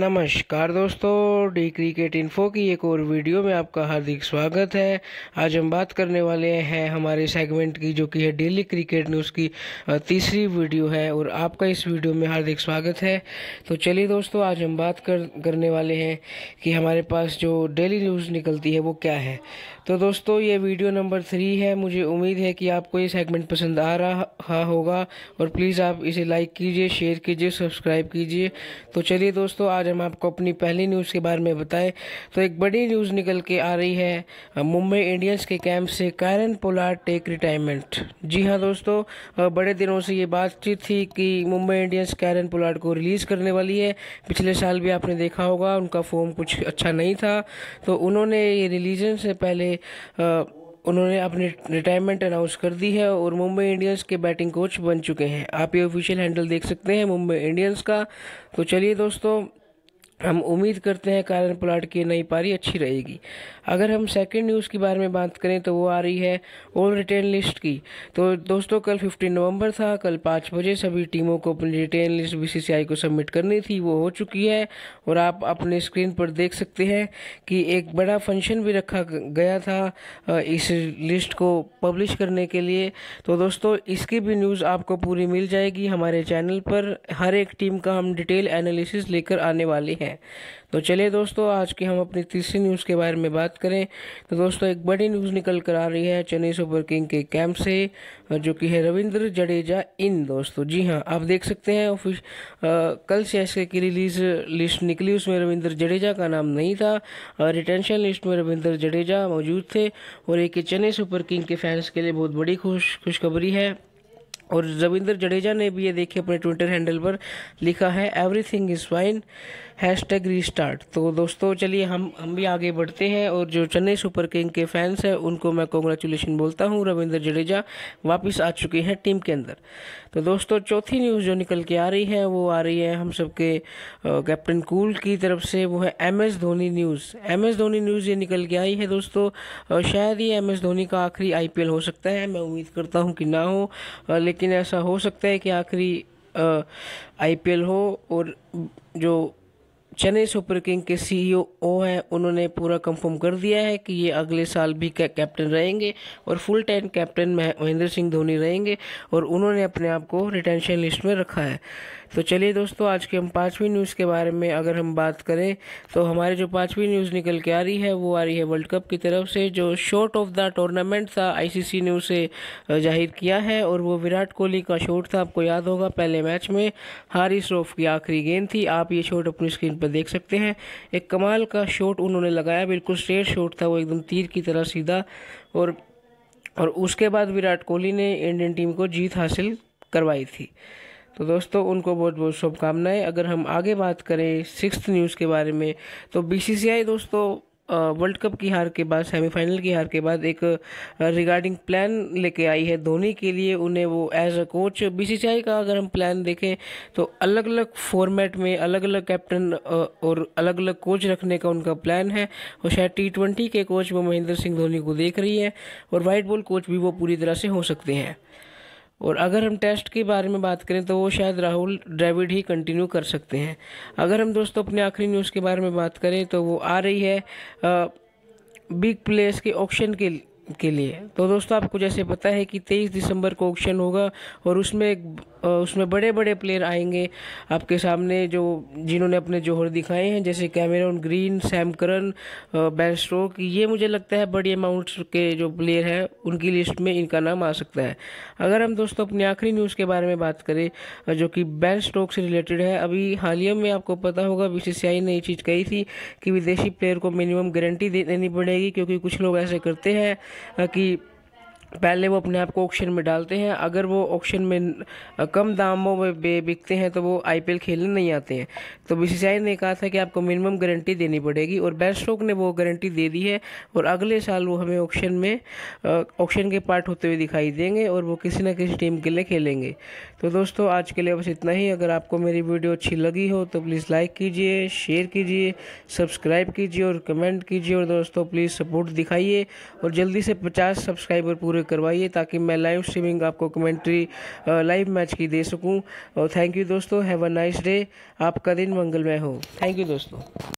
नमस्कार दोस्तों D cricket info की एक और वीडियो में आपका हार्दिक स्वागत है आज हम बात करने वाले हैं हमारे सेगमेंट की जो कि है डेली क्रिकेट न्यूज़ की तीसरी वीडियो है और आपका इस वीडियो में हार्दिक स्वागत है तो चलिए दोस्तों आज हम बात कर करने वाले हैं कि हमारे पास जो डेली न्यूज़ निकलती है वो क्या है तो दोस्तों ये वीडियो नंबर थ्री है मुझे उम्मीद है कि आपको ये सेगमेंट पसंद आ रहा होगा और प्लीज़ आप इसे लाइक कीजिए शेयर कीजिए सब्सक्राइब कीजिए तो चलिए दोस्तों आज आज हम आपको अपनी पहली न्यूज़ के बारे में बताएं तो एक बड़ी न्यूज़ निकल के आ रही है मुंबई इंडियंस के कैंप से कैरन पोलार्ड टेक रिटायरमेंट जी हाँ दोस्तों बड़े दिनों से ये बातचीत थी कि मुंबई इंडियंस कैरन पोलार्ड को रिलीज़ करने वाली है पिछले साल भी आपने देखा होगा उनका फॉर्म कुछ अच्छा नहीं था तो उन्होंने ये रिलीजन से पहले आ, उन्होंने अपनी रिटायरमेंट अनाउंस कर दी है और मुंबई इंडियंस के बैटिंग कोच बन चुके हैं आप ये ऑफिशियल हैंडल देख सकते हैं मुंबई इंडियंस का तो चलिए दोस्तों हम उम्मीद करते हैं कारण प्लाट की नई पारी अच्छी रहेगी अगर हम सेकंड न्यूज़ के बारे में बात करें तो वो आ रही है ओल रिटेन लिस्ट की तो दोस्तों कल 15 नवंबर था कल पाँच बजे सभी टीमों को अपनी रिटेन लिस्ट बीसीसीआई को सबमिट करनी थी वो हो चुकी है और आप अपने स्क्रीन पर देख सकते हैं कि एक बड़ा फंक्शन भी रखा गया था इस लिस्ट को पब्लिश करने के लिए तो दोस्तों इसकी भी न्यूज़ आपको पूरी मिल जाएगी हमारे चैनल पर हर एक टीम का हम डिटेल एनालिसिस लेकर आने वाले हैं है तो चलिए दोस्तों आज की हम अपनी तीसरी न्यूज़ के बारे में बात करें तो दोस्तों एक बड़ी न्यूज़ निकल कर आ रही है चेन्नई सुपर किंग के कैंप से जो कि है रविंद्र जडेजा इन दोस्तों जी हाँ आप देख सकते हैं ऑफिस कल से ऐसे की रिलीज लिस्ट निकली उसमें रविंद्र जडेजा का नाम नहीं था रिटेंशन लिस्ट में रविंद्र जडेजा मौजूद थे और एक चेन्नई सुपर किंग के फैंस के लिए बहुत बड़ी खुश खुशखबरी है और रविंद्र जडेजा ने भी ये देखे अपने ट्विटर हैंडल पर लिखा है everything is fine hash tag start तो दोस्तों चलिए हम हम भी आगे बढ़ते हैं और जो चेन्नई सुपर किंग के फैंस हैं उनको मैं कॉन्ग्रेचुलेशन बोलता हूँ रविंद्र जडेजा वापस आ चुके हैं टीम के अंदर तो दोस्तों चौथी न्यूज़ जो निकल के आ रही है वो आ रही है हम सब के कैप्टन कूल की तरफ से वो है M S Dhoni news M S Dhoni news ये निकल के आई है दोस्तों शायद ये एम एस धोनी का आखिरी आई पी एल हो सकता है मैं उम्मीद करता हूँ कि ना हो लेकिन ऐसा हो सकता है कि आखिरी आई पी एल हो और जो चेन्नई सुपर किंग के सीईओ हैं उन्होंने पूरा कंफर्म कर दिया है कि ये अगले साल भी कैप्टन रहेंगे और full time captain Mahendra Singh Dhoni रहेंगे और उन्होंने अपने आप को रिटेंशन लिस्ट में रखा है तो चलिए दोस्तों आज के हम पाँचवीं न्यूज़ के बारे में अगर हम बात करें तो हमारे जो पाँचवीं न्यूज़ निकल के आ रही है वो आ रही है वर्ल्ड कप की तरफ से जो शॉट ऑफ द टूर्नामेंट था आईसीसी ने उसे जाहिर किया है और वो विराट कोहली का शॉट था आपको याद होगा पहले मैच में हारिस रोफ की आखिरी गेंद थी आप ये शॉट अपनी स्क्रीन पर देख सकते हैं एक कमाल का शॉट उन्होंने लगाया बिल्कुल स्ट्रेट शॉट था वो एकदम तीर की तरह सीधा और और उसके बाद विराट कोहली ने इंडियन टीम को जीत हासिल करवाई थी तो दोस्तों उनको बहुत बहुत शुभकामनाएं अगर हम आगे बात करें सिक्स न्यूज़ के बारे में तो बीसीसीआई दोस्तों वर्ल्ड कप की हार के बाद सेमीफाइनल की हार के बाद एक रिगार्डिंग प्लान लेके आई है धोनी के लिए उन्हें वो एज अ कोच बीसीसीआई का अगर हम प्लान देखें तो अलग अलग फॉर्मेट में अलग अलग कैप्टन और अलग अलग कोच रखने का उनका प्लान है और शायद टी ट्वेंटी के कोच वो महेंद्र सिंह धोनी को देख रही है और वाइट बॉल कोच भी वो पूरी तरह से हो सकते हैं और अगर हम टेस्ट के बारे में बात करें तो वो शायद राहुल ड्रेविड ही कंटिन्यू कर सकते हैं अगर हम दोस्तों अपने आखिरी न्यूज़ के बारे में बात करें तो वो आ रही है बिग प्लेस के ऑप्शन के के लिए तो दोस्तों आपको जैसे पता है कि 23 दिसंबर को ऑक्शन होगा और उसमें उसमें बड़े बड़े प्लेयर आएंगे आपके सामने जो जिन्होंने अपने जोहर दिखाए हैं जैसे Cameron Green Sam Curran Ben Stokes ये मुझे लगता है बड़ी अमाउंट के जो प्लेयर हैं उनकी लिस्ट में इनका नाम आ सकता है अगर हम दोस्तों अपनी आखिरी न्यूज़ के बारे में बात करें जो कि बैन स्ट्रोक से रिलेटेड है अभी हालिया में आपको पता होगा बीसीसीआई ने ये चीज़ कही थी कि विदेशी प्लेयर को मिनिमम गारंटी देनी पड़ेगी क्योंकि कुछ लोग ऐसे करते हैं कि पहले वो अपने आप को ऑक्शन में डालते हैं अगर वो ऑक्शन में कम दामों में बिकते हैं तो वो आईपीएल खेलने नहीं आते हैं तो बीसीसीआई ने कहा था कि आपको मिनिमम गारंटी देनी पड़ेगी और स्टॉक ने वो गारंटी दे दी है और अगले साल वो हमें ऑक्शन में ऑक्शन के पार्ट होते हुए दिखाई देंगे और वो किसी न किसी टीम के लिए खेलेंगे तो दोस्तों आज के लिए बस इतना ही अगर आपको मेरी वीडियो अच्छी लगी हो तो प्लीज़ लाइक कीजिए शेयर कीजिए सब्सक्राइब कीजिए और कमेंट कीजिए और दोस्तों प्लीज़ सपोर्ट दिखाइए और जल्दी से पचास सब्सक्राइबर पूरे करवाइए ताकि मैं लाइव स्ट्रीमिंग आपको कमेंट्री लाइव मैच की दे सकूं और थैंक यू दोस्तों हैव अ नाइस डे आपका दिन मंगलमय हो थैंक यू दोस्तों